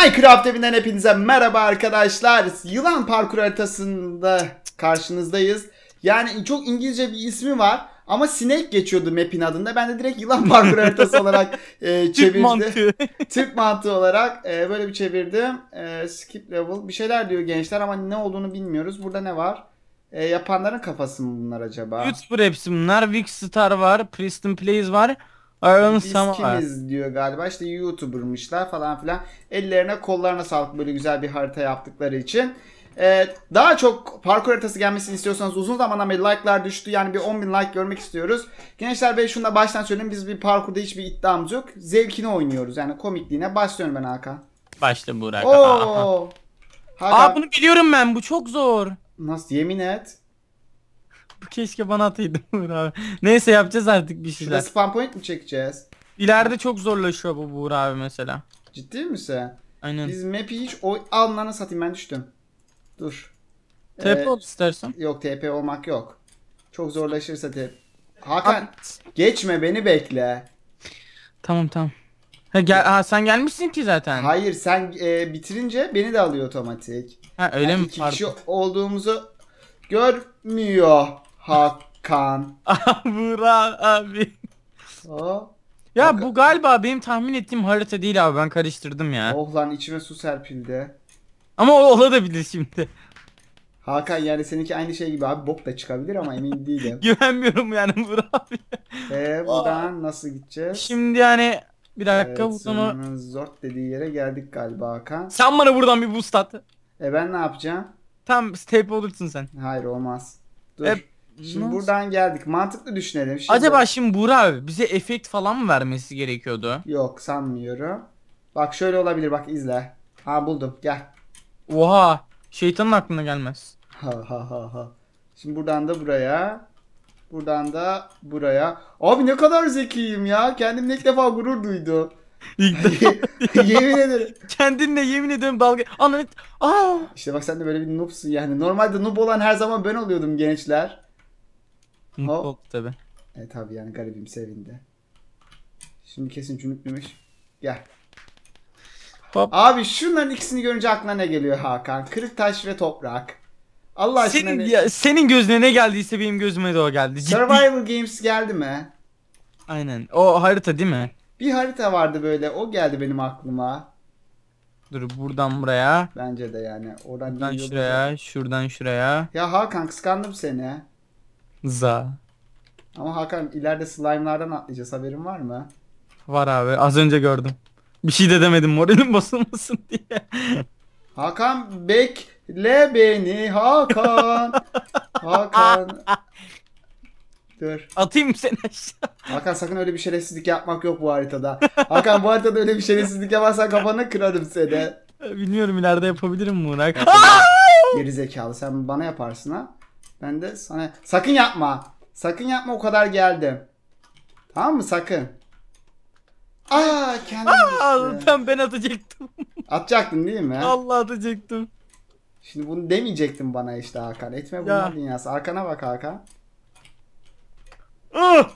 Minecraft evinden hepinize merhaba arkadaşlar. Yılan parkur haritasında karşınızdayız. Yani çok İngilizce bir ismi var ama sinek geçiyordu map'in adında. Ben de direkt yılan parkur haritası olarak e, çevirdim. mantığı. Türk mantığı olarak e, böyle bir çevirdim. E, skip level bir şeyler diyor gençler ama ne olduğunu bilmiyoruz. Burada ne var? E, yapanların kafası mı bunlar acaba? YouTuber hepsi bunlar. Vicstar var, Preston Plays var. Aranız Biz kimiz diyor galiba işte YouTuber'mışlar falan filan. Ellerine kollarına sağlık böyle güzel bir harita yaptıkları için. Ee, daha çok parkur haritası gelmesini istiyorsanız uzun zamandan beri like'lar düştü. Yani bir 10 bin like görmek istiyoruz. Gençler ve şunu da baştan söyleyeyim. Biz bir parkurda hiçbir iddiamız yok. Zevkini oynuyoruz. Yani komikliğine. Başlıyorum ben Hakan. Başla Burak. Oo. Aa bunu biliyorum ben. Bu çok zor. Nasıl yemin et. Keşke bana ataydın Uğur abi. Neyse yapacağız artık bir şeyler. Şurada spam point mi çekeceğiz? İleride çok zorlaşıyor bu Uğur abi mesela. Ciddi misin? Aynen. Biz map'i hiç o alnana satayım ben düştüm. Dur. TP ee, ol istersen. Yok TP olmak yok. Çok zorlaşırsa TP. Hakan At. geçme beni bekle. Tamam tamam. Ha, gel, ha, sen gelmişsin ki zaten. Hayır sen e, bitirince beni de alıyor otomatik. Ha öyle yani mi? İki kişi olduğumuzu görmüyor. Hakan. Burak abi. Aa. Ya Hakan. bu galiba benim tahmin ettiğim harita değil abi ben karıştırdım ya. Oh lan içime su serpildi. Ama o olabilir şimdi. Hakan yani seninki aynı şey gibi abi bok da çıkabilir ama emin değilim. Güvenmiyorum yani Burak abi. Eee buradan Aa. nasıl gideceğiz? Şimdi yani bir dakika evet, bu sonu. Zort dediği yere geldik galiba Hakan. Sen bana buradan bir boost at. E ben ne yapacağım? Tam step olursun sen. Hayır olmaz. Dur. E, Şimdi Nasıl? buradan geldik. Mantıklı düşünelim. Şimdi... Acaba şimdi Buğra bize efekt falan mı vermesi gerekiyordu? Yok sanmıyorum. Bak şöyle olabilir bak izle. Ha buldum gel. Oha şeytanın aklına gelmez. Ha ha ha ha. Şimdi buradan da buraya. Buradan da buraya. Abi ne kadar zekiyim ya. kendim ilk defa gurur duydu. İlk defa. yemin ederim. Kendinle yemin ediyorum dalga. Anlat. Aa. İşte bak sen de böyle bir noobsun yani. Normalde noob olan her zaman ben oluyordum gençler. Mutlu Hop. oldu tabi. E tabi yani garibim sevindi. Şimdi kesin cümüklümüş. Gel. Hop. Abi şunların ikisini görünce aklına ne geliyor Hakan? Kırık taş ve toprak. Allah aşkına senin, ne? Ya, senin gözüne ne geldiyse benim gözüme de o geldi. Survival Games geldi mi? Aynen. O harita değil mi? Bir harita vardı böyle. O geldi benim aklıma. Dur buradan buraya. Bence de yani. Oradan buradan şuraya, şuradan şuraya. Ya Hakan kıskandım seni. Za. Ama Hakan ileride slime'lardan atlayacağız haberin var mı? Var abi az önce gördüm. Bir şey de demedim moralim bozulmasın diye. Hakan bekle beni Hakan. Hakan. Dur. Atayım mı seni aşağı. Hakan sakın öyle bir şerefsizlik yapmak yok bu haritada. Hakan bu haritada öyle bir şerefsizlik yaparsan kafanı kırarım seni. Bilmiyorum ileride yapabilirim bunu. Geri zekalı sen bana yaparsın ha. Ben de sana sakın yapma. Sakın yapma o kadar geldim, Tamam mı? Sakın. Aa kendim Aa, işte. tam ben atacaktım. Atacaktın değil mi? Allah atacaktım. Şimdi bunu demeyecektin bana işte Hakan. Etme bunlar ya. dünyası. Arkana bak Hakan. Ah!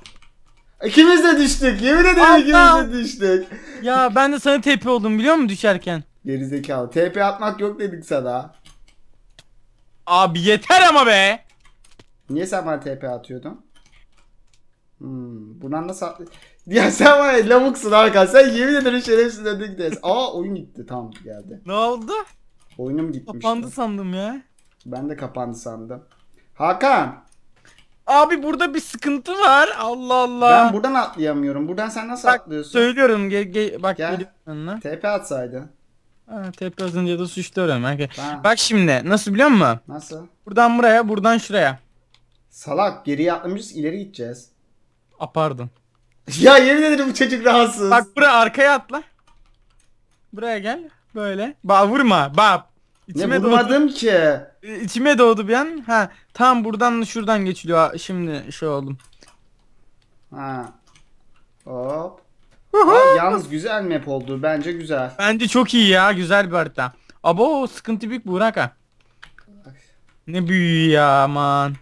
İkimiz de düştük. Yemin ederim Allah. ikimiz de düştük. Ya ben de sana TP oldum biliyor musun düşerken? Gerizekalı. TP atmak yok dedik sana. Abi yeter ama be. Niye sen bana TP atıyordun? Hmm, bundan nasıl atlı... Ya sen var ya lavuksun Hakan. Sen yemin ederim şerefsiz ödün gideriz. Aa oyun gitti tamam geldi. Ne oldu? Oyunum gitmiş. Kapandı sandım ya. Ben de kapandı sandım. Hakan. Abi burada bir sıkıntı var. Allah Allah. Ben buradan atlayamıyorum. Buradan sen nasıl bak, atlıyorsun? Söylüyorum. Ge ge bak gel. TP atsaydın. Ha, TP atınca da suçlu öğrenmek. Bak şimdi nasıl biliyor musun? Nasıl? Buradan buraya buradan şuraya. Salak geriye atlamışız ileri gideceğiz. A pardon. ya yemin ederim bu çocuk rahatsız. Bak buraya arkaya atla. Buraya gel. Böyle. Ba vurma. Ba. İçime ne vurmadım doğdu. ki. İçime doğdu bir an. Ha tam buradan şuradan geçiliyor. Şimdi şey oldum. Ha. Hop. Aa, yalnız güzel map oldu. Bence güzel. Bence çok iyi ya. Güzel bir harita. Abo sıkıntı büyük Burak ha. Ne büyüğü ya aman.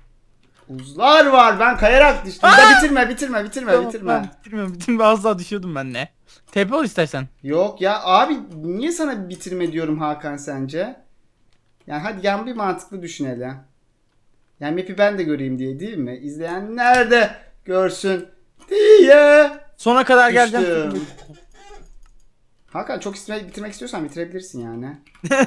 Buzlar var. Ben kayarak düştüm. Aa! Da bitirme, bitirme, bitirme, tamam, bitirme. Tamam, bitirme, bitirme. Az daha düşüyordum ben ne? TP ol istersen. Yok ya abi niye sana bitirme diyorum Hakan sence? Yani hadi yan bir mantıklı düşünelim. Yani map'i ben de göreyim diye değil mi? İzleyen nerede görsün diye. Sona kadar düştüm. geleceğim. Hakan çok bitirmek istiyorsan bitirebilirsin yani.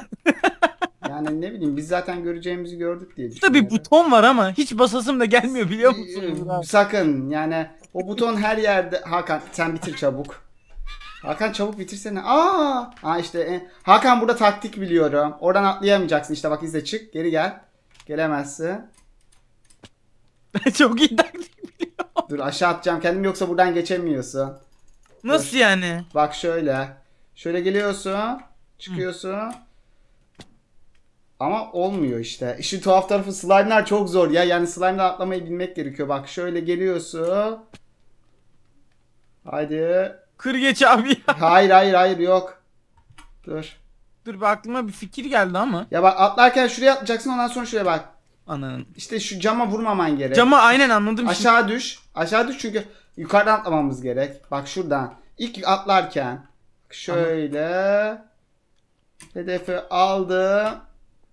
Yani ne bileyim biz zaten göreceğimizi gördük diye düşünüyorum. Tabii buton var ama hiç basasım da gelmiyor biliyor musun? E, sakın yani o buton her yerde. Hakan sen bitir çabuk. Hakan çabuk bitirsene. Aa! Ha işte e, Hakan burada taktik biliyorum. Oradan atlayamayacaksın. işte bak izle çık. Geri gel. Gelemezsin. Çok iyi taktik biliyorum. Dur aşağı atacağım kendim yoksa buradan geçemiyorsun. Nasıl Dur. yani? Bak şöyle. Şöyle geliyorsun. Çıkıyorsun. Hı. Ama olmuyor işte. İşin tuhaf tarafı slime'lar çok zor ya. Yani slime'dan atlamayı bilmek gerekiyor. Bak şöyle geliyorsun. Haydi. Kır geç abi ya. Hayır hayır hayır yok. Dur. Dur bir aklıma bir fikir geldi ama. Ya bak atlarken şuraya atlayacaksın ondan sonra şuraya bak. Ananın. İşte şu cama vurmaman gerek. Cama aynen anladım. Aşağı şimdi. düş. Aşağı düş çünkü yukarıdan atlamamız gerek. Bak şuradan. İlk atlarken. Şöyle. Ama. Hedefi aldım.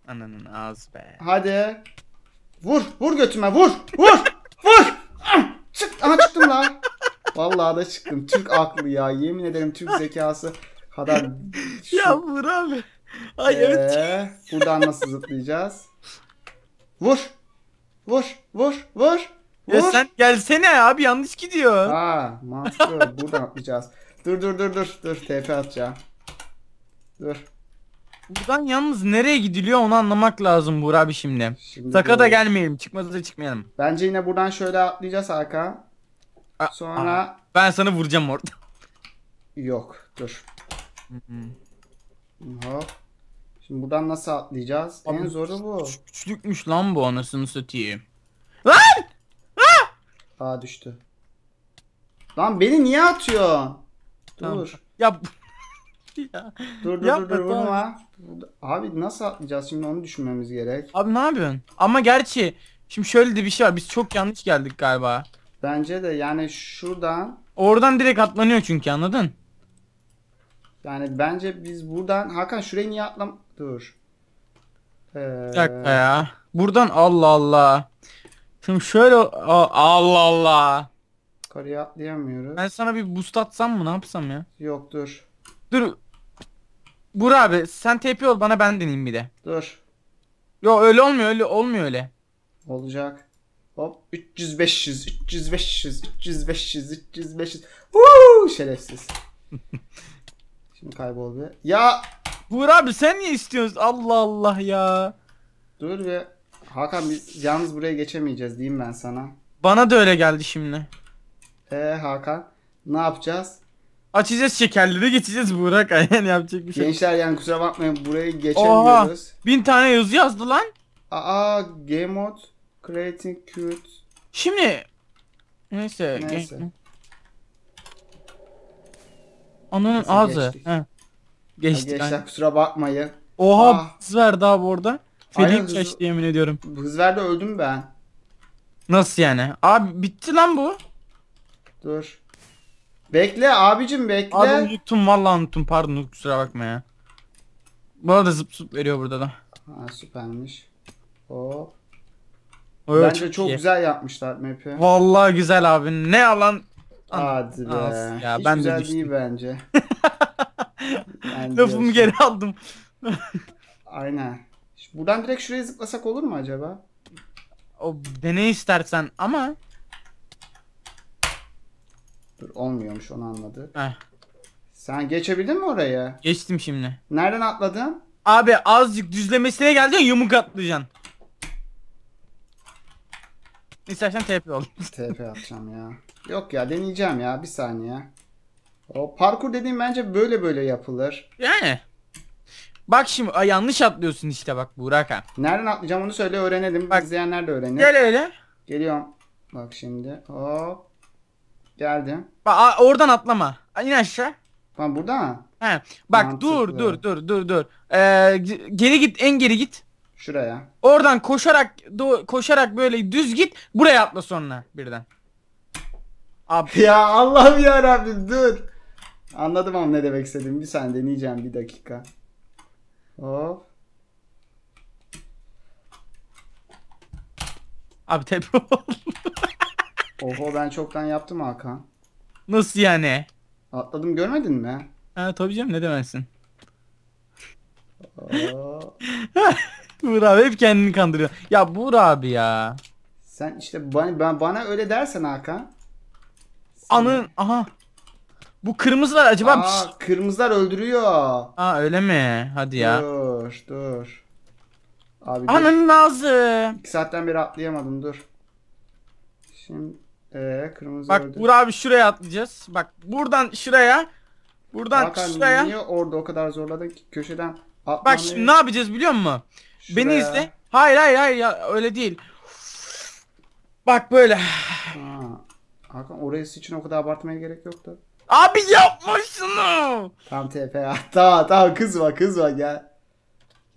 Ananın az be. Hadi. Vur, vur götüme, vur, vur, vur. Ah, çık, aha çıktım la. Vallahi da çıktım. Türk aklı ya. Yemin ederim Türk zekası kadar. Şu... Ya vur abi. Ay ee, evet. Buradan nasıl zıplayacağız? Vur. Vur, vur, vur. Vur. Ya sen gelsene abi yanlış gidiyor. Ha mantıklı. buradan atlayacağız. Dur dur dur dur. Dur TP atacağım. Dur. Buradan yalnız nereye gidiliyor onu anlamak lazım Buğra abi şimdi. şimdi Saka da gelmeyelim. Çıkmazsa çıkmayalım. Bence yine buradan şöyle atlayacağız Hakan. A Sonra... ben sana vuracağım orada. Yok dur. Hı -hı. Hop. Şimdi buradan nasıl atlayacağız? Abi, en zoru bu. Küç lan bu anasını satayım. Lan! Ah! Aa düştü. Lan beni niye atıyor? Dur. Tamam. Ya Dur dur Yapma, dur, dur tamam. vurma. Abi nasıl atlayacağız şimdi onu düşünmemiz gerek. Abi ne yapıyorsun? Ama gerçi şimdi şöyle de bir şey var. Biz çok yanlış geldik galiba. Bence de yani şuradan. Oradan direkt atlanıyor çünkü anladın? Yani bence biz buradan Hakan şurayı niye atlam... Dur. Ee... dakika ya. Buradan Allah Allah. Şimdi şöyle Allah Allah. Kariye atlayamıyoruz. Ben sana bir boost atsam mı ne yapsam ya? Yok dur. Dur Bur abi sen TP ol bana ben deneyeyim bir de. Dur. Yo öyle olmuyor öyle olmuyor öyle. Olacak. Hop 300 500 300 500 300 500 300 500. Woo şerefsiz. Şimdi kayboldu. Ya Buğur abi sen niye istiyorsun? Allah Allah ya. Dur ve Hakan biz yalnız buraya geçemeyeceğiz diyeyim ben sana. Bana da öyle geldi şimdi. Ee Hakan ne yapacağız? Açacağız şekerleri geçeceğiz Burak yani yapacak bir şey. Gençler yani kusura bakmayın buraya Oha geçemiyoruz. bin tane yazı yazdı lan. Aa game mode creating cute. Şimdi. Neyse. Neyse. gen- ağzı. geçtik. He. Geçtik. Gençler kusura bakmayın. Oha Ah. kız verdi abi orada. Aynen, Felix yemin ediyorum. Hız de öldüm ben. Nasıl yani? Abi bitti lan bu. Dur. Bekle abicim bekle. Abi unuttum vallahi unuttum pardon kusura bakma ya. Bana da zıp zıp veriyor burada da. Ha süpermiş. Hop. Evet, Bence çok iyi. güzel yapmışlar map'i. Vallahi güzel abi. Ne alan Hadi be. Az. Ya, Hiç ben güzel de düştüm. değil bence. bence Lafımı geri aldım. Aynen. Buradan direkt şuraya zıplasak olur mu acaba? O dene istersen ama Dur olmuyormuş onu anladı. Heh. Sen geçebildin mi oraya? Geçtim şimdi. Nereden atladın? Abi azıcık düzlemesine geldin yumruk atlayacaksın. İstersen TP ol. TP atacağım ya. Yok ya deneyeceğim ya bir saniye. O parkur dediğim bence böyle böyle yapılır. Yani. Bak şimdi a, yanlış atlıyorsun işte bak Burak ha. Nereden atlayacağım onu söyle öğrenelim. Bak. İzleyenler de öğrenir. Gel öyle. Geliyorum. Bak şimdi hop. Geldim. Bak oradan atlama. İn aşağı. Tamam burada mı? He. Bak dur Mantıklı. dur dur dur dur. Ee, geri git en geri git. Şuraya. Oradan koşarak do- koşarak böyle düz git. Buraya atla sonra birden. Abi Ya Allah'ım ya Rabbim dur. Anladım ama ne demek istediğimi. Bir saniye deneyeceğim bir dakika. Hop. abi tepe oldu. Oho ben çoktan yaptım Hakan. Nasıl yani? Atladım görmedin mi? Ha tabii canım ne demezsin. Buğur abi hep kendini kandırıyor. Ya Buğur abi ya. Sen işte bana, ben, bana öyle dersen Hakan. Sen... Anın aha. Bu kırmızılar acaba... Aa, kırmızılar öldürüyor. Aa öyle mi? Hadi ya. Dur dur. Abi Ananın ağzı. 2 saatten beri atlayamadım dur. Şimdi ee, kırmızı Bak öldü. Uğur abi şuraya atlayacağız. Bak buradan şuraya. Buradan Hakan, şuraya. Niye orada o kadar zorladın ki köşeden atlamayı... Bak şimdi ne yapacağız biliyor musun? Şuraya. Beni izle. Hayır hayır hayır ya, öyle değil. Bak böyle. Ha. Hakan orası için o kadar abartmaya gerek yoktu. Abi yapma şunu. Tamam TP ya. Tamam tamam kızma kızma gel.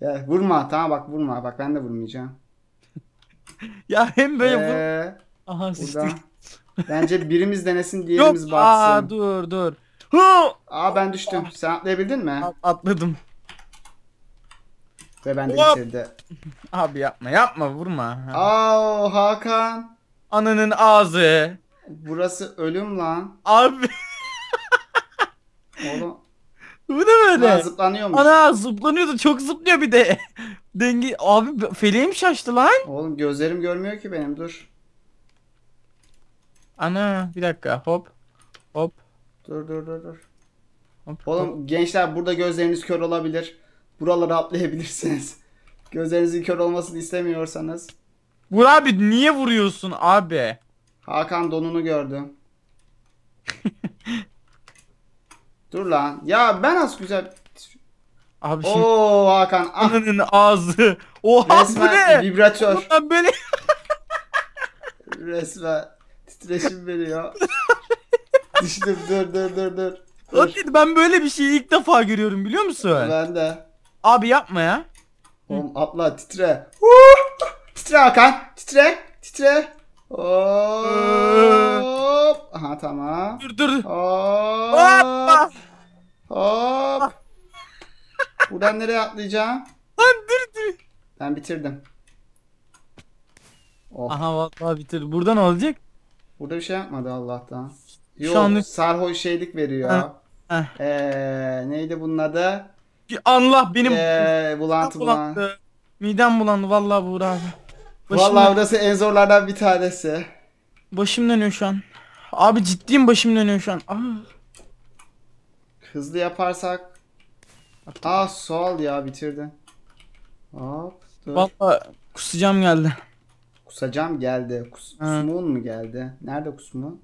Ya vurma tamam bak vurma bak ben de vurmayacağım. ya hem böyle ee, vur. Aha sıçtık. Bence birimiz denesin diğerimiz Yok. Aa dur dur. Hı! Aa ben düştüm. Sen atlayabildin mi? Atladım. Ve ben de Hop. içeride. Abi yapma yapma vurma. Aa Hakan. Ananın ağzı. Burası ölüm lan. Abi. Oğlum. Bu ne böyle? Ha, mu? Ana zıplanıyordu çok zıplıyor bir de. Dengi. abi feleğim şaştı lan. Oğlum gözlerim görmüyor ki benim dur. Ana bir dakika hop. Hop. Dur dur dur dur. Hop, Oğlum hop. gençler burada gözleriniz kör olabilir. buraları atlayabilirsiniz. Gözlerinizin kör olmasını istemiyorsanız. Vur abi niye vuruyorsun abi? Hakan donunu gördü. Dur lan. Ya ben az güzel Abi şimdi... Oo Hakan. Ah. ağzı. Oha Resmen bu ne? Resmen vibratör. böyle. Resmen. Titreşim veriyor. Düştüm dur dur dur dur. Lan dedi, ben böyle bir şeyi ilk defa görüyorum biliyor musun? Ben de. Abi yapma ya. Oğlum atla titre. Huu! titre Hakan. Titre. Titre. Hop. Aha tamam. Dur dur. Hop. Hop. Ah. Buradan nereye atlayacağım? Lan dur dur. Ben bitirdim. Oh. Aha vallahi bitir. Burada ne olacak? Burada bir şey yapmadı Allah'tan. Yok Şu an... Sarhoş şeylik veriyor. Ee, neydi bunun adı? Allah benim ee, bulantı bulantı. bulantı. Midem bulandı vallahi Buğra abi. Başım vallahi burası en zorlardan bir tanesi. Başım dönüyor şu an. Abi ciddiyim başım dönüyor şu an. Aa. Hızlı yaparsak. Aa sol ya bitirdin. Hop. Dur. Vallahi kusacağım geldi. Kusacağım geldi. Kus, kusmuğun mu geldi? Nerede kusmuğun?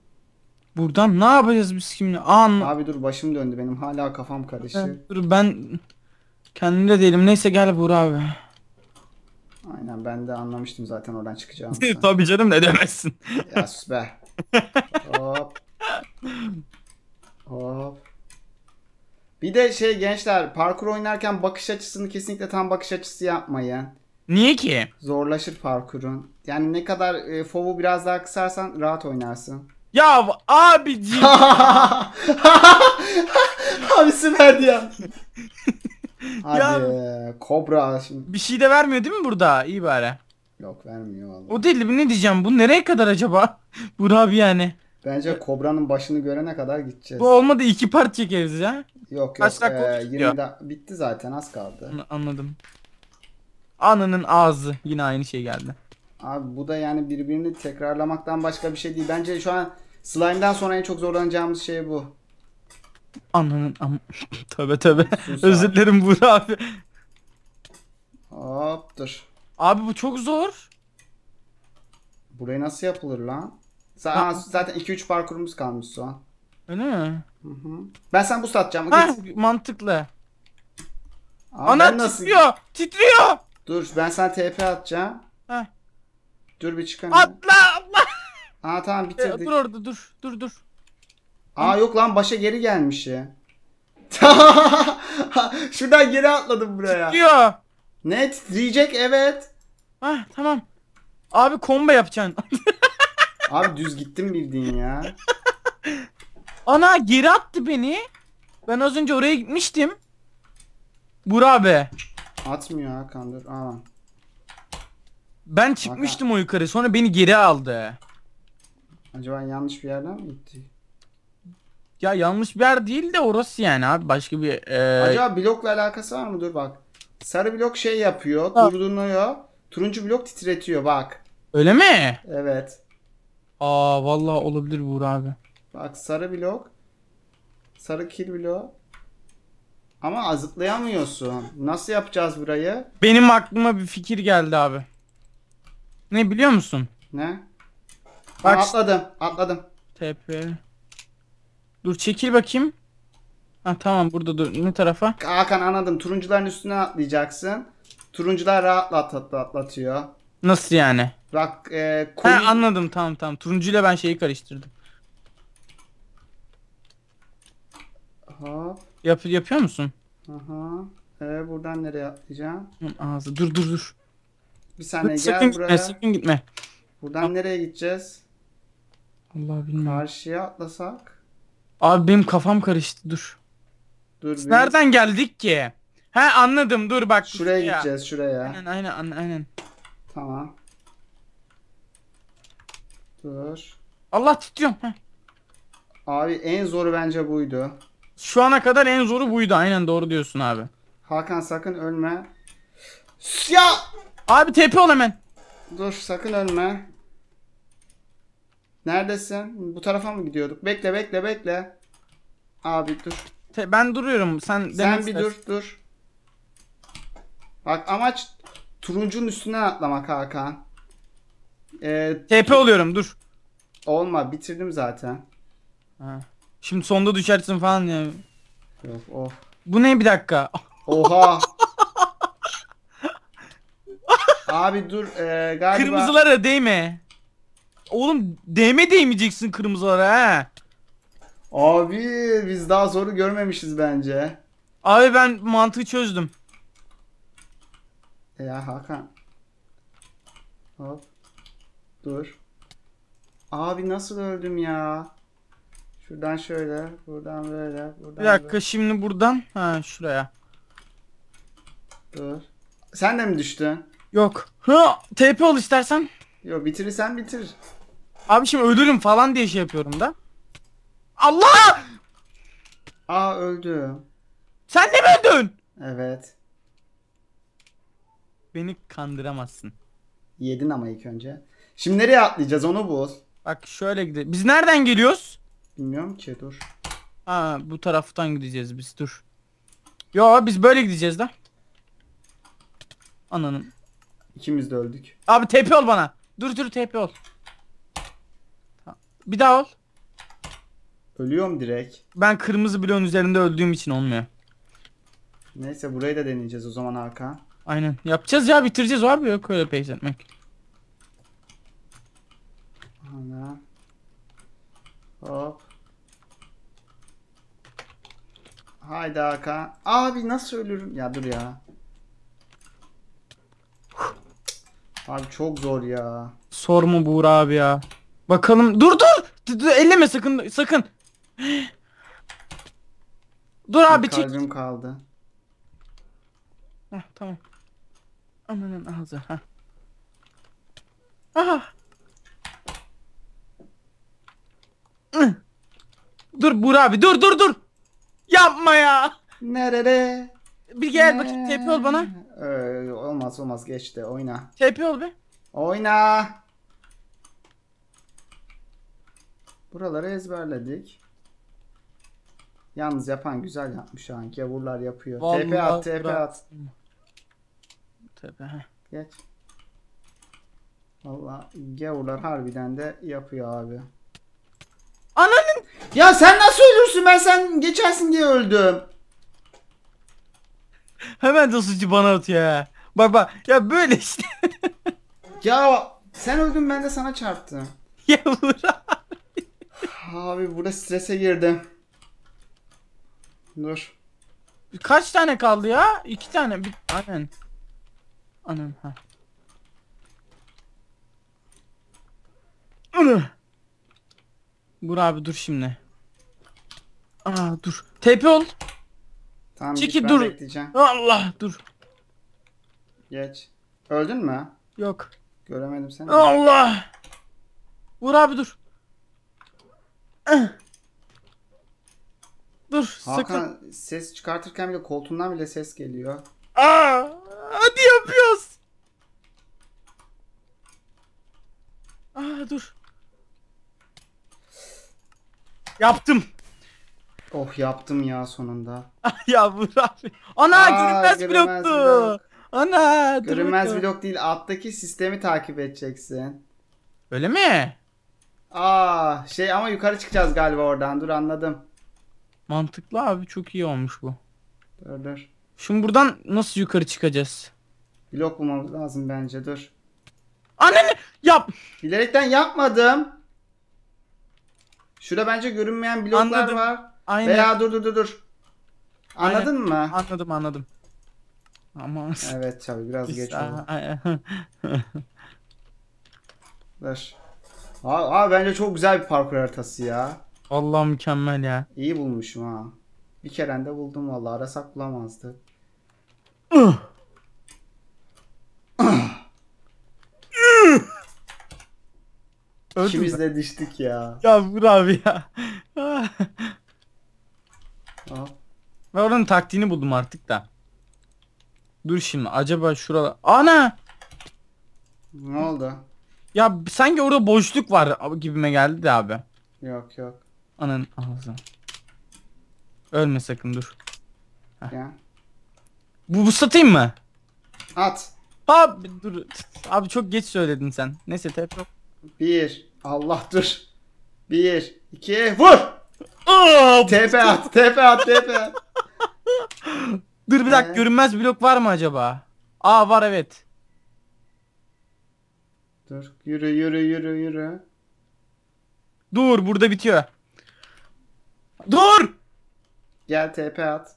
Buradan ne yapacağız biz kimle? An Abi dur başım döndü benim. Hala kafam karıştı. dur ben kendim değilim. Neyse gel Buğra abi. Aynen ben de anlamıştım zaten oradan çıkacağım. Tabii canım ne demezsin. ya sus be. Hop. Hop. Bir de şey gençler parkur oynarken bakış açısını kesinlikle tam bakış açısı yapmayın. Niye ki? Zorlaşır parkurun. Yani ne kadar e, fovu biraz daha kısarsan rahat oynarsın. Ya abiciğim. Abisi verdi ya. Hadi ya, kobra şimdi. Bir şey de vermiyor değil mi burada? İyi bari. Yok vermiyor vallahi. O değil mi? ne diyeceğim? Bu nereye kadar acaba? Burak abi yani. Bence kobranın başını görene kadar gideceğiz. Bu olmadı iki part çekeriz ya. Yok yok. Kaç dakika ee, 20 da bitti zaten az kaldı. Anladım. Anının ağzı. Yine aynı şey geldi. Abi bu da yani birbirini tekrarlamaktan başka bir şey değil. Bence şu an slime'dan sonra en çok zorlanacağımız şey bu. Ananın am tövbe tövbe. Sus Özür abi. dilerim Buğra abi. Hop dur. Abi bu çok zor. Burayı nasıl yapılır lan? Z- Ha. Zaten 2-3 parkurumuz kalmış şu an. Öyle mi? Hı hı. Ben sen bu satacağım. Ha, mantıklı. Abi Ana nasıl? titriyor. Titriyor. Dur ben sana TP atacağım. Heh. Dur bir çıkın. Atla atla. Aa tamam e, bitirdik. E, dur orada dur dur dur. Aa Hı? yok lan başa geri gelmiş ya. Şuradan geri atladım buraya. Çıkıyor. Net diyecek evet. Ha tamam. Abi komba yapacaksın. Abi düz gittim bildiğin ya. Ana geri attı beni. Ben az önce oraya gitmiştim. Bura be. Atmıyor Hakan dur. Aa. Ben çıkmıştım Hakan. o yukarı sonra beni geri aldı. Acaba yanlış bir yerden mi gitti? Ya yanlış bir yer değil de orası yani abi başka bir... E... Acaba blokla alakası var mı? Dur bak. Sarı blok şey yapıyor, ha. durduruyor. Turuncu blok titretiyor bak. Öyle mi? Evet. Aa vallahi olabilir Buğra abi. Bak sarı blok. Sarı kil blok. Ama azıtlayamıyorsun. Nasıl yapacağız burayı? Benim aklıma bir fikir geldi abi. Ne biliyor musun? Ne? Bak, atladım. Atladım. TP. Dur çekil bakayım. Ha tamam burada dur. Ne tarafa? Hakan anladım. Turuncuların üstüne atlayacaksın. Turuncular rahatlat atlatıyor. Nasıl yani? Bak e, koyu... He, anladım tamam tamam. Turuncuyla ben şeyi karıştırdım. Hop. Yap yapıyor musun? Aha. Ee, buradan nereye atlayacağım? Ağzı. Dur dur dur. Bir saniye dur, gel sakın buraya. Gitme, sakın gitme. Buradan Al. nereye gideceğiz? Allah bilmiyorum. Karşıya atlasak. Abi benim kafam karıştı dur. Dur. Biz nereden geldik ki? He anladım dur bak. Şuraya, şuraya gideceğiz şuraya. Aynen aynen aynen. Tamam. Dur. Allah titriyorum. Heh. Abi en zoru bence buydu. Şu ana kadar en zoru buydu. Aynen doğru diyorsun abi. Hakan sakın ölme. Ya! Abi tepe ol hemen. Dur sakın ölme. Neredesin? Bu tarafa mı gidiyorduk? Bekle bekle bekle. Abi dur. Te ben duruyorum. Sen Sen bir dur dur. Bak amaç turuncunun üstüne atlamak Hakan. Ee, TP oluyorum dur. Olma bitirdim zaten. Ha. Şimdi sonda düşersin falan ya. Yok oh. Bu ne bir dakika? Oha. Abi dur ee, galiba. Kırmızılara değme. Oğlum değme değmeyeceksin kırmızılara he. Abi biz daha soru görmemişiz bence. Abi ben mantığı çözdüm. E ya Hakan. Hop. Dur. Abi nasıl öldüm ya? Şuradan şöyle, buradan böyle, buradan Bir dakika böyle. şimdi buradan ha şuraya. Dur. Sen de mi düştün? Yok. Ha, TP ol istersen. Yo bitirirsen bitir. Abi şimdi ölürüm falan diye şey yapıyorum da. Allah! Aa öldü. Sen de mi öldün? Evet. Beni kandıramazsın. Yedin ama ilk önce. Şimdi nereye atlayacağız onu bul. Bak şöyle gidelim. Biz nereden geliyoruz? Bilmiyorum ki dur. Ha bu taraftan gideceğiz biz dur. Yo biz böyle gideceğiz lan. Ananın. İkimiz de öldük. Abi TP ol bana. Dur dur TP ol. Bir daha ol. Ölüyorum direkt. Ben kırmızı bloğun üzerinde öldüğüm için olmuyor. Neyse burayı da deneyeceğiz o zaman Hakan. Aynen. Yapacağız ya bitireceğiz var mı yok öyle pace etmek. Ana. Hop. Haydi Hakan. Abi nasıl ölürüm? Ya dur ya. Abi çok zor ya. Sor mu abi ya. Bakalım. Dur dur. dur, dur elleme sakın sakın. dur abi çek. Kalbim kaldı. Heh, tamam. Ananın ağzı. Heh. Aha. Dur Buğra abi dur dur dur. Yapma ya. Nerede? Bir gel bakayım TP ol bana. Ee, olmaz olmaz geçti oyna. TP ol be. Oyna. Buraları ezberledik. Yalnız yapan güzel yapmış ha. Gavurlar yapıyor. Vallahi TP at, TP bırak. at. TP heh. Geç. Valla gavurlar harbiden de yapıyor abi. Ananı ya sen nasıl ölürsün ben sen geçersin diye öldüm. Hemen dosucu bana at ya. Bak bak ya böyle işte. ya sen öldün ben de sana çarptım. Ya Burak. Abi burada strese girdim. Dur. Kaç tane kaldı ya? İki tane. Bir... Aynen. Anam ha. Bur abi dur şimdi. Aa dur. Tepe ol. Tamam Çekil, git, dur. Allah dur. Geç. Öldün mü? Yok. Göremedim seni. Allah. Vur abi dur. Eh. Dur Hakan sıkı. ses çıkartırken bile koltuğundan bile ses geliyor. Aa, hadi yapıyoruz. Aa dur. Yaptım. Oh yaptım ya sonunda. ya vur Ana Aa, görünmez, bloktu. Blok. Ana. Görünmez blok değil alttaki sistemi takip edeceksin. Öyle mi? Aa şey ama yukarı çıkacağız galiba oradan dur anladım. Mantıklı abi çok iyi olmuş bu. Dur dur. Şimdi buradan nasıl yukarı çıkacağız? Blok bulmamız lazım bence dur. Anne yap. Bilerekten yapmadım. Şurada bence görünmeyen bloklar Anladım. var. Aynen. Veya dur dur dur dur. Anladın Aynen. mı? Anladım anladım. Aman. Evet tabii biraz Biz geç oldu. dur. Aa, bence çok güzel bir parkur haritası ya. Allah mükemmel ya. İyi bulmuşum ha. Bir kere de buldum vallahi arasak bulamazdı. İkimiz de düştük ya. Ya vur ya. Ve oranın taktiğini buldum artık da. Dur şimdi acaba şurada... Ana! Ne oldu? Ya sanki orada boşluk var gibime geldi de abi. Yok yok. Ananın ağzına. Ölme sakın dur. Bu, bu satayım mı? At. Abi dur. Abi çok geç söyledin sen. Neyse tekrar. Bir. Allah dur. Bir. iki. Vur. TP at, TP at, TP at. Dur bir dakika ee? görünmez blok var mı acaba? Aa var evet. Dur yürü yürü yürü yürü. Dur burada bitiyor. Dur! Gel TP at.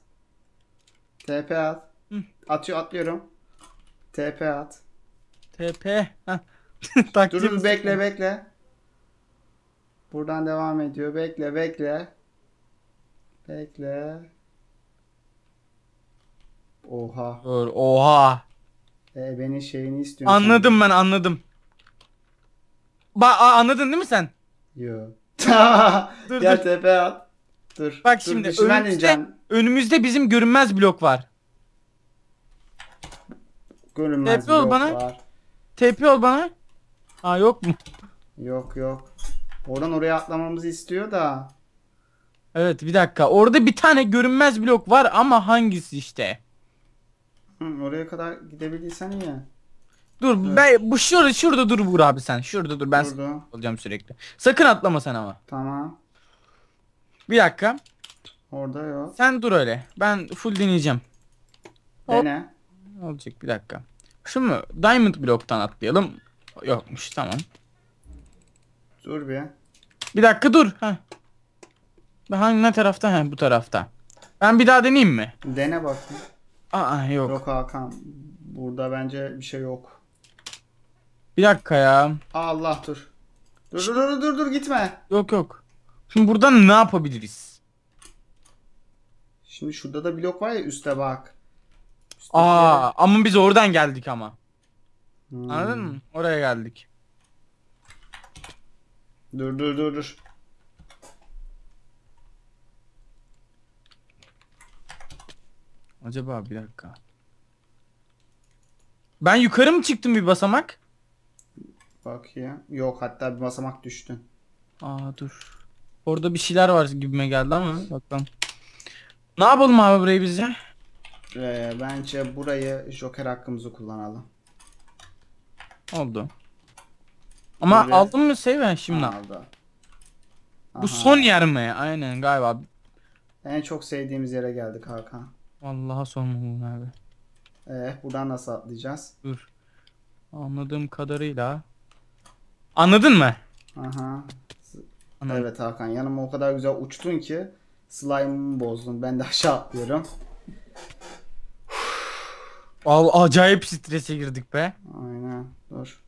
TP at. Hı. Atıyor atlıyorum. TP at. TP. Durun bekle bekle. Buradan devam ediyor. Bekle bekle. Bekle. Oha. Dur, oha. E, beni şeyini istiyorsun. Anladım ben anladım. Ba anladın değil mi sen? Yo. dur, Gel dur. tepe at. Dur. Bak dur, şimdi önümüzde, önümüzde bizim görünmez blok var. Görünmez TP blok ol bana. var. TP ol bana. Ha yok mu? Yok yok. Oradan oraya atlamamızı istiyor da. Evet bir dakika. Orada bir tane görünmez blok var ama hangisi işte? Hı, oraya kadar gidebildiysen iyi. Dur evet. ben bu şurada şurada dur vur abi sen. Şurada dur ben Burada. olacağım sürekli. Sakın atlama sen ama. Tamam. Bir dakika. Orada yok. Sen dur öyle. Ben full deneyeceğim. Dene. Olacak bir dakika. Şu mu? Diamond bloktan atlayalım. Yokmuş tamam. Dur bir. Bir dakika dur. Heh. Hangi ne tarafta? Ha bu tarafta. Ben bir daha deneyeyim mi? Dene bak. Aa yok. Yok Hakan. Burada bence bir şey yok. Bir dakika ya. Allah dur. Dur dur dur dur dur gitme. Yok yok. Şimdi buradan ne yapabiliriz? Şimdi şurada da blok var ya üste bak. Üste Aa ama biz oradan geldik ama. Hmm. Anladın mı? Oraya geldik. Dur dur dur dur. Acaba bir dakika. Ben yukarı mı çıktım bir basamak? Bak ya. Yok hatta bir basamak düştün. Aa dur. Orada bir şeyler var gibime geldi ama bakalım. Ne yapalım abi burayı bize? Ee, bence burayı Joker hakkımızı kullanalım. Oldu. Ama Böyle... aldın mı Seven şimdi? Aldı. Aha. Bu son yer mi? Aynen galiba. En çok sevdiğimiz yere geldik Hakan. Allah'a son mu abi. Ee, buradan nasıl atlayacağız? Dur. Anladığım kadarıyla. Anladın mı? Aha. Anladım. Evet Hakan yanıma o kadar güzel uçtun ki slime'ımı bozdun. Ben de aşağı atlıyorum. Al acayip strese girdik be. Aynen. Dur.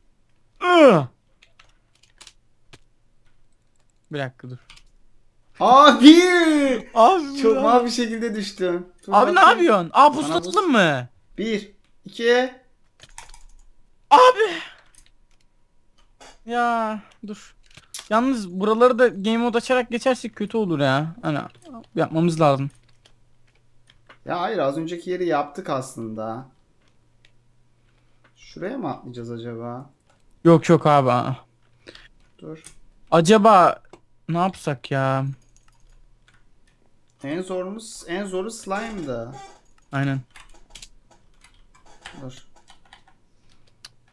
Bir dakika dur. Abi! Abi Çok mal bir şekilde düştüm. Dur Abi ne yapıyorsun? Aa buzlu mı? Bir, iki. Abi! Ya dur. Yalnız buraları da game mode açarak geçersek kötü olur ya. Hani yapmamız lazım. Ya hayır az önceki yeri yaptık aslında. Şuraya mı atlayacağız acaba? Yok yok abi. Dur. Acaba ne yapsak ya? En zorumuz en zoru slime'da. Aynen. Dur.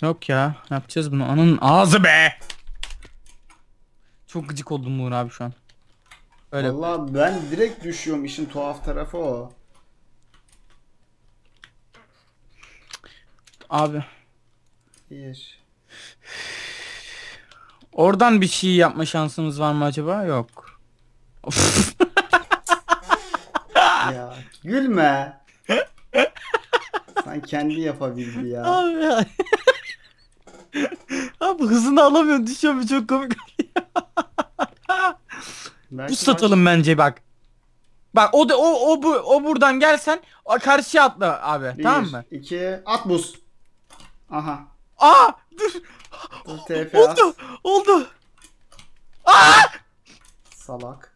Yok ya. Yapacağız bunu. Anın ağzı be. Çok gıcık oldum Uğur abi şu an. Öyle. Valla ben direkt düşüyorum. işin tuhaf tarafı o. Abi. Bir. Oradan bir şey yapma şansımız var mı acaba? Yok. ya gülme. Sen kendi yapabildi ya. Abi Abi hızını alamıyorum düşüyor bir çok komik Bu satalım bence bak. Bak o da, o o bu o buradan gelsen karşıya atla abi. Bir, tamam mı? 2 at buz. Aha. Aa dur. Dur Oldu. Oldu. Aa! Salak.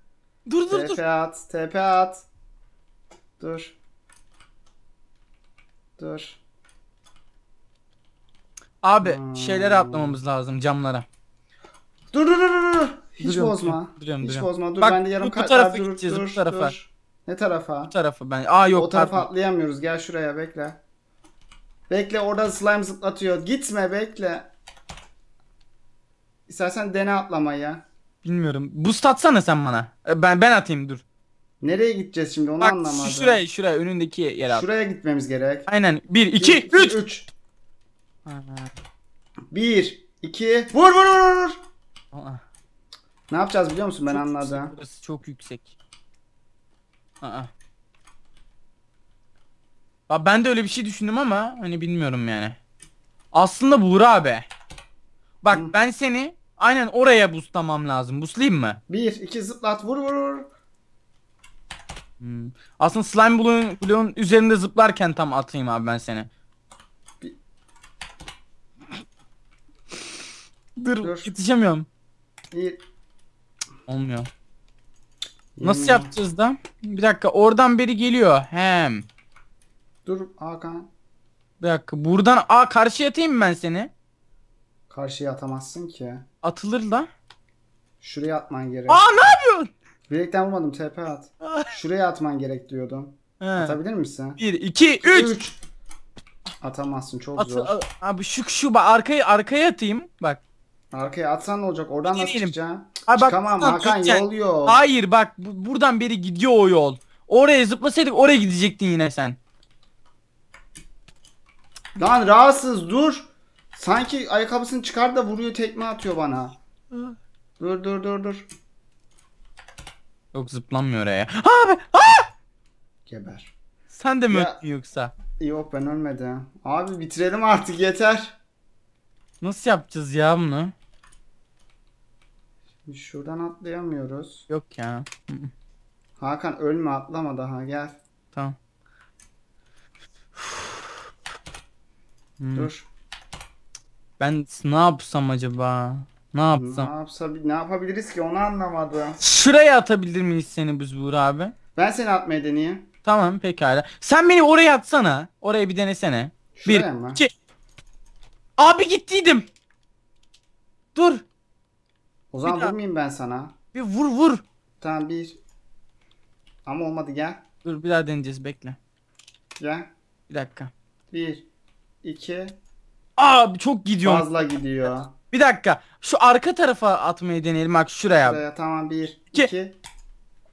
Dur dur TP dur. at. TP at. Dur. Dur. Abi Hmm. şeyleri atlamamız lazım camlara. Dur dur dur dur. Hiç Duruyorum, bozma. duruyorum, Hiç bozma. Dur Bak, de yarım bu- bu kalp tarafa Dur, gideceğiz, bu tarafa. dur. Ne tarafa? Bu tarafı ben. Aa yok. o tarafa atlayamıyoruz. Gel şuraya bekle. Bekle orada slime zıplatıyor. Gitme bekle. İstersen dene atlamayı. Bilmiyorum. Boost atsana sen bana. E, ben ben atayım dur. Nereye gideceğiz şimdi onu Bak, anlamadım. Bak şuraya şuraya önündeki yere at. Şuraya gitmemiz gerek. Aynen. 1, 2, 3. 3. 1, 2. Vur vur vur vur. Aa. Ne yapacağız biliyor musun ben çok anladım. Yüksek, burası çok yüksek. Aa. Bak ben de öyle bir şey düşündüm ama hani bilmiyorum yani. Aslında Buğra abi. Bak Hı. ben seni Aynen oraya boostlamam lazım. Boostlayayım mı? Bir, iki zıplat vur vur vur. Hmm. Aslında slime bloğun, bloğun üzerinde zıplarken tam atayım abi ben seni. Bir... Dur, Dur yetişemiyorum. Bir. Olmuyor. Nasıl yapacağız da? Bir dakika oradan biri geliyor. Hem. Dur Hakan. Bir dakika buradan a karşıya atayım mı ben seni? Karşıya atamazsın ki. Atılır lan? Şuraya atman gerek. Aa ne yapıyorsun? Bilekten vurmadım TP at. Ah. Şuraya atman gerek diyordum. He. Atabilir misin? 1 2 3 Atamazsın çok Atı, zor. Abi şu şu bak arkaya arkaya atayım bak. Arkaya atsan ne olacak? Oradan nasıl çıkacaksın? Abi bak, Çıkamam Hakan gideceksin. yol yok. Hayır bak bu, buradan beri gidiyor o yol. Oraya zıplasaydık oraya gidecektin yine sen. Lan rahatsız dur. Sanki ayakkabısını çıkar da vuruyor tekme atıyor bana. Dur dur dur dur. Yok zıplanmıyor oraya. Abi! Aa! Ah! Geber. Sen de mi Ya- yoksa? Yok ben ölmedim. Abi bitirelim artık yeter. Nasıl yapacağız ya bunu? Şuradan atlayamıyoruz. Yok ya. Hakan ölme atlama daha gel. Tamam. Hmm. Ben ne yapsam acaba? Ne yapsam? Ne, yapsa, ne yapabiliriz ki onu anlamadım. Şuraya atabilir miyiz seni Büzbur abi? Ben seni atmaya deneyeyim. Tamam pekala. Sen beni oraya atsana. Oraya bir denesene. Şuraya bir, mı? Iki. Abi gittiydim. Dur. O zaman bir vurmayayım daha. ben sana. Bir vur vur. Tamam bir. Ama olmadı gel. Dur bir daha deneyeceğiz bekle. Gel. Bir dakika. Bir. iki. Abi çok gidiyor. Fazla gidiyor. Bir dakika. Şu arka tarafa atmayı deneyelim. Bak şuraya. Şuraya tamam bir, iki. iki.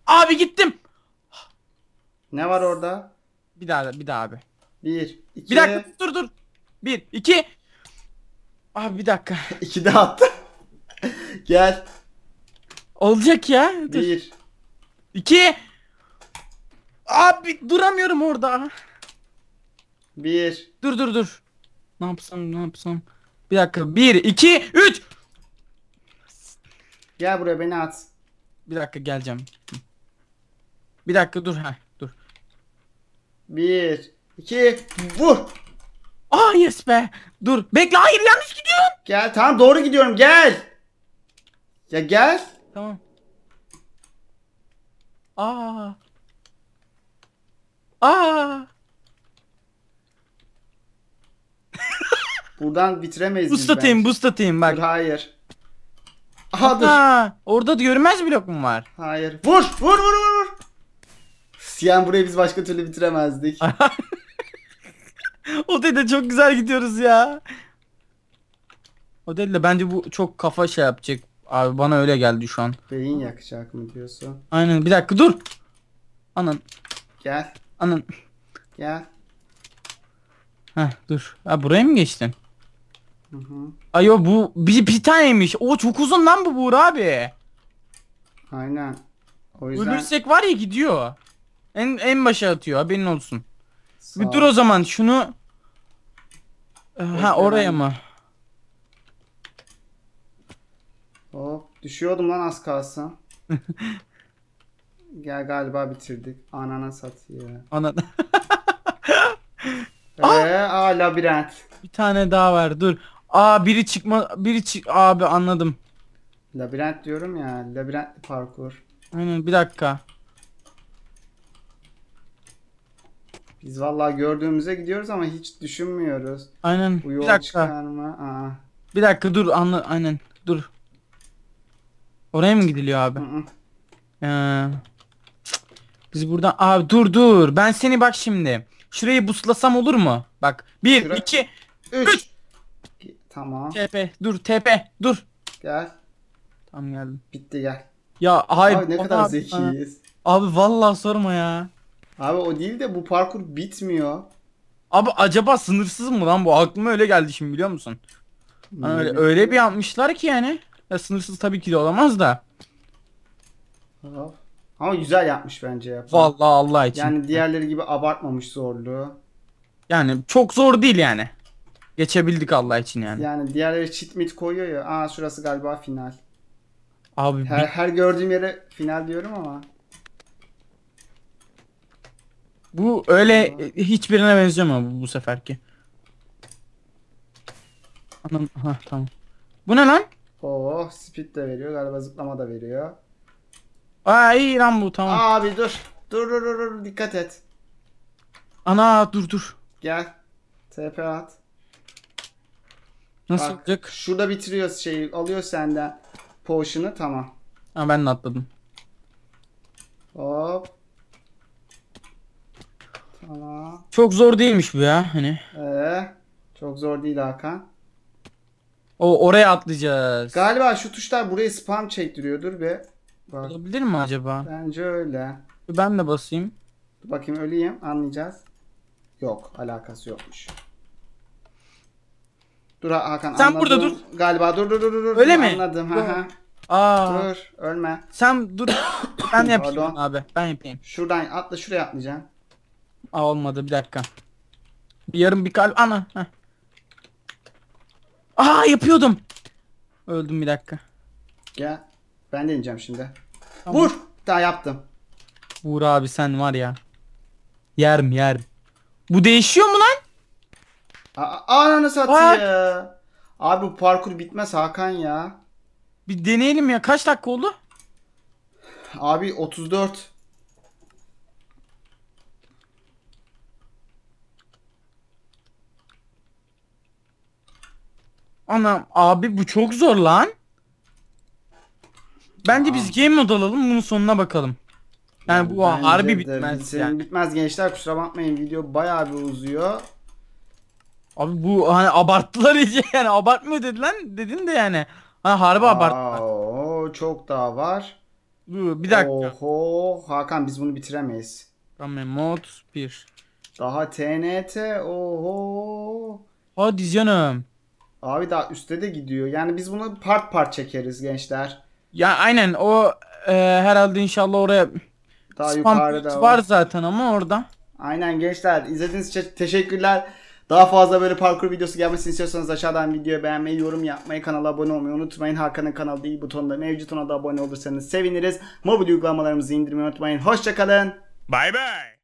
Abi gittim. Ne var orada? Bir daha bir daha abi. Bir, iki. Bir dakika dur dur. Bir, iki. Abi bir dakika. İki de attı. Gel. Olacak ya. Dur. Bir. İki. Abi duramıyorum orada. Bir. Dur dur dur. Ne yapsam ne yapsam. Bir dakika. 1, 2, 3. Gel buraya beni at. Bir dakika geleceğim. Bir dakika dur. ha dur. 1, 2, vur. Aa ah, yes be. Dur. Bekle hayır yanlış gidiyorum. Gel tamam doğru gidiyorum gel. Ya gel. Tamam. Aa. Aa. Buradan bitiremeyiz Boost atayım bence. boost atayım bak. Dur, hayır. Aha dur. Ha, orada görünmez blok mu var? Hayır. Vur vur vur vur. vur. Siyan burayı biz başka türlü bitiremezdik. Odede çok güzel gidiyoruz ya. Odede bence bu çok kafa şey yapacak. Abi bana öyle geldi şu an. Beyin yakacak mı diyorsun? Aynen bir dakika dur. Anan. Gel. Anan. Gel. Heh dur. Ha buraya mı geçtin? Hı hı. Ayo bu bir, bir taneymiş. O çok uzun lan bu Buğur abi. Aynen. O yüzden... Ölürsek var ya gidiyor. En en başa atıyor haberin olsun. Sağ bir dur o zaman şunu. Ee, Bekle ha oraya mı? Hop düşüyordum lan az kalsın. Gel galiba bitirdik. Anana satıyor. Anana. Eee aa labirent. Bir tane daha var dur. Aa biri çıkma biri çık abi anladım. Labirent diyorum ya. Labirent parkur. Aynen bir dakika. Biz vallahi gördüğümüze gidiyoruz ama hiç düşünmüyoruz. Aynen. Bu yol bir dakika. Aa. Bir dakika dur anla aynen dur. Oraya mı gidiliyor abi? Hı Ee, biz buradan abi dur dur ben seni bak şimdi. Şurayı buslasam olur mu? Bak 1 2 3 Tamam. Tepe. Dur tepe. Dur. Gel. Tam geldim. Bitti gel. Ya hayır. Abi ne kadar abi, zekiyiz. Abi vallahi sorma ya. Abi o değil de bu parkur bitmiyor. Abi acaba sınırsız mı lan bu? Aklıma öyle geldi şimdi biliyor musun? Hani öyle, öyle bir yapmışlar ki yani. Ya sınırsız tabii ki de olamaz da. Ama güzel yapmış bence yapan. Vallahi Allah için. Yani diğerleri gibi abartmamış zorluğu. Yani çok zor değil yani. Geçebildik Allah için yani. Yani diğerleri cheat mit koyuyor ya. Aa şurası galiba final. Abi her, bir... her gördüğüm yere final diyorum ama. Bu öyle Aa. hiçbirine benziyor mu bu, bu seferki? Anam ha tamam. Bu ne lan? Oh speed de veriyor galiba zıplama da veriyor. Aa iyi lan bu tamam. Abi dur. Dur dur dur, dur. dikkat et. Ana dur dur. Gel. TP at. Nasıl Bak, olacak? Şurada bitiriyoruz şeyi. Alıyor senden potion'ı tamam. Ha ben de atladım. Hop. Tamam. Çok zor değilmiş bu ya hani. Ee, çok zor değil Hakan. O oraya atlayacağız. Galiba şu tuşlar burayı spam çektiriyordur ve bak. Olabilir mi acaba? Bence öyle. Ben de basayım. bakayım öleyim anlayacağız. Yok alakası yokmuş. Dur Hakan. Sen anladım. burada dur. Galiba dur dur dur dur. Öyle mi? Anladım. Dur. Ha, ha. Aa. Dur ölme. Sen dur. ben yapayım Pardon. abi. Ben yapayım. Şuradan atla şuraya atlayacağım. Aa, olmadı bir dakika. yarım bir kalp. Ana. Heh. Aa yapıyordum. Öldüm bir dakika. Gel. Ben de ineceğim şimdi. Tamam. Vur. Daha yaptım. Vur abi sen var ya. Yerim yerim. Bu değişiyor mu lan? Aa, ananı satayım Abi bu parkur bitmez Hakan ya. Bir deneyelim ya. Kaç dakika oldu? Abi 34. Anam abi bu çok zor lan. Bence biz game mod alalım bunun sonuna bakalım. Yani bu Bence harbi bitmez. Yani. Bitmez gençler kusura bakmayın video bayağı bir uzuyor. Abi bu hani abarttılar iyice yani abartmıyor dedi lan dedin de yani. Hani harbi abarttılar. Oo, çok daha var. Dur bir dakika. Oho Hakan biz bunu bitiremeyiz. Tamam mod 1. Daha TNT oho. Hadi canım. Abi daha üstte de gidiyor. Yani biz bunu part part çekeriz gençler. Ya aynen o e, herhalde inşallah oraya daha Spam yukarıda var. var zaten ama orada. Aynen gençler izlediğiniz için teşekkürler. Daha fazla böyle parkur videosu gelmesini istiyorsanız aşağıdan videoyu beğenmeyi, yorum yapmayı, kanala abone olmayı unutmayın. Hakan'ın kanalı değil butonunda mevcut ona da abone olursanız seviniriz. Mobil uygulamalarımızı indirmeyi unutmayın. Hoşçakalın. Bay bay.